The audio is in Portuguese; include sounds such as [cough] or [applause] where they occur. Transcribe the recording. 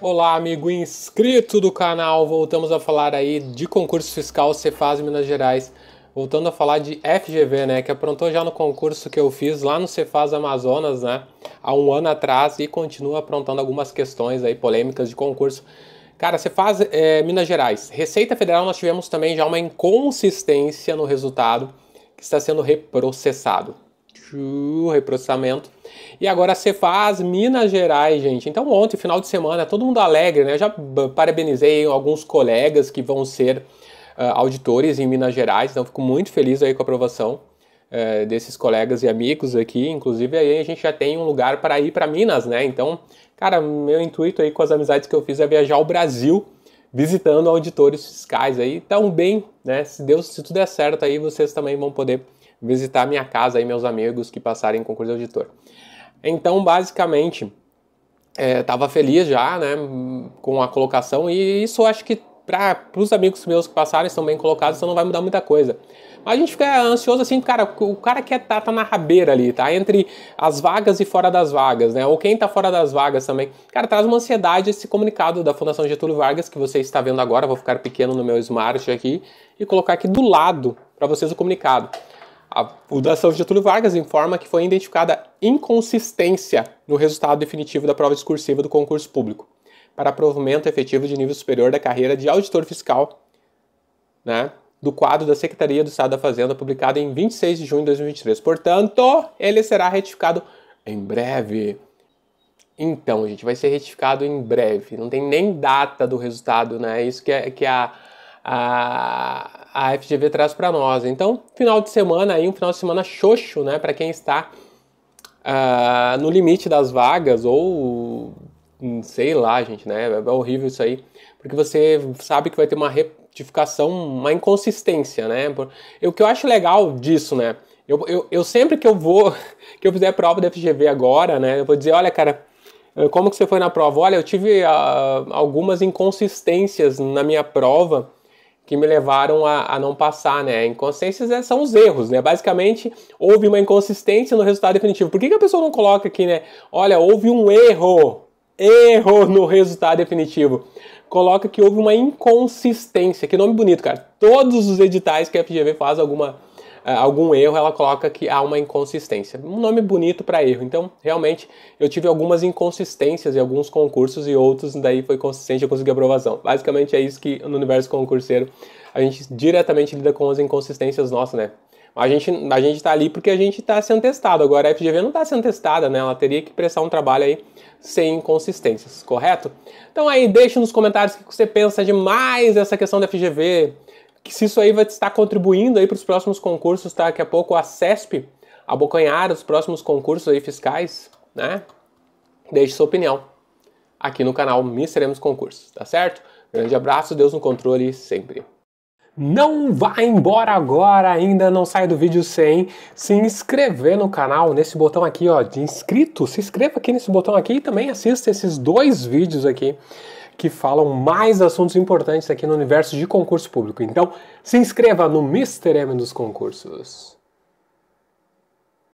Olá, amigo inscrito do canal. Voltamos a falar aí de concurso fiscal Cefaz Minas Gerais. Voltando a falar de FGV, né, que aprontou já no concurso que eu fiz lá no Cefaz Amazonas, né, há um ano atrás e continua aprontando algumas questões aí polêmicas de concurso. Cara, Cefaz é, Minas Gerais. Receita Federal, nós tivemos também já uma inconsistência no resultado que está sendo reprocessado reprocessamento. E agora você faz Minas Gerais, gente. Então ontem, final de semana, todo mundo alegre, né? Eu já parabenizei alguns colegas que vão ser uh, auditores em Minas Gerais, então fico muito feliz aí com a aprovação uh, desses colegas e amigos aqui. Inclusive aí a gente já tem um lugar para ir para Minas, né? Então, cara, meu intuito aí com as amizades que eu fiz é viajar ao Brasil visitando auditores fiscais aí bem né? Se Deus, se tudo der certo aí, vocês também vão poder visitar minha casa e meus amigos que passarem em concurso de auditor. Então, basicamente, estava é, feliz já, né, com a colocação e isso acho que para os amigos meus que passaram estão bem colocados, então não vai mudar muita coisa. Mas a gente fica ansioso assim, cara, o cara que é, tá, tá na rabeira ali, tá entre as vagas e fora das vagas, né? Ou quem tá fora das vagas também. Cara, traz uma ansiedade esse comunicado da Fundação Getúlio Vargas que você está vendo agora, vou ficar pequeno no meu smart aqui e colocar aqui do lado para vocês o comunicado. A, o da São Getúlio Vargas informa que foi identificada inconsistência no resultado definitivo da prova discursiva do concurso público para provimento efetivo de nível superior da carreira de auditor fiscal, né, do quadro da Secretaria do Estado da Fazenda, publicado em 26 de junho de 2023. Portanto, ele será retificado em breve. Então, gente, vai ser retificado em breve. Não tem nem data do resultado, né? É isso que é que é a, a a FGV traz para nós. Então, final de semana aí, um final de semana xoxo, né, para quem está uh, no limite das vagas ou hum, sei lá, gente, né? É, é horrível isso aí, porque você sabe que vai ter uma retificação, uma inconsistência, né? O que eu acho legal disso, né? Eu, eu, eu sempre que eu vou, [laughs] que eu fizer a prova da FGV agora, né? Eu vou dizer, olha, cara, eh, como que você foi na prova? Olha, eu tive uh, algumas inconsistências na minha prova que me levaram a, a não passar, né? Inconsistências é, né, são os erros, né? Basicamente, houve uma inconsistência no resultado definitivo. Por que, que a pessoa não coloca aqui, né? Olha, houve um erro, erro no resultado definitivo. Coloca que houve uma inconsistência. Que nome bonito, cara. Todos os editais que a FGV faz alguma é, algum erro, ela coloca que há uma inconsistência. Um nome bonito para erro. Então, realmente, eu tive algumas inconsistências em alguns concursos e outros daí foi consistente, eu consegui aprovação. Basicamente é isso que no universo concurseiro a gente diretamente lida com as inconsistências nossas, né? A gente, a gente está ali porque a gente está sendo testado. Agora a FGV não está sendo testada, né? Ela teria que prestar um trabalho aí sem inconsistências, correto? Então aí deixa nos comentários o que você pensa demais essa questão da FGV. Que se isso aí vai estar contribuindo aí para os próximos concursos, tá? Daqui a pouco a CESP abocanhar os próximos concursos aí fiscais, né? Deixe sua opinião aqui no canal Misteremos Concursos, tá certo? Grande abraço, Deus no controle sempre. Não vá embora agora, ainda não sai do vídeo sem se inscrever no canal, nesse botão aqui ó, de inscrito, se inscreva aqui nesse botão aqui e também assista esses dois vídeos aqui que falam mais assuntos importantes aqui no universo de concurso público. Então, se inscreva no Mr. M dos concursos.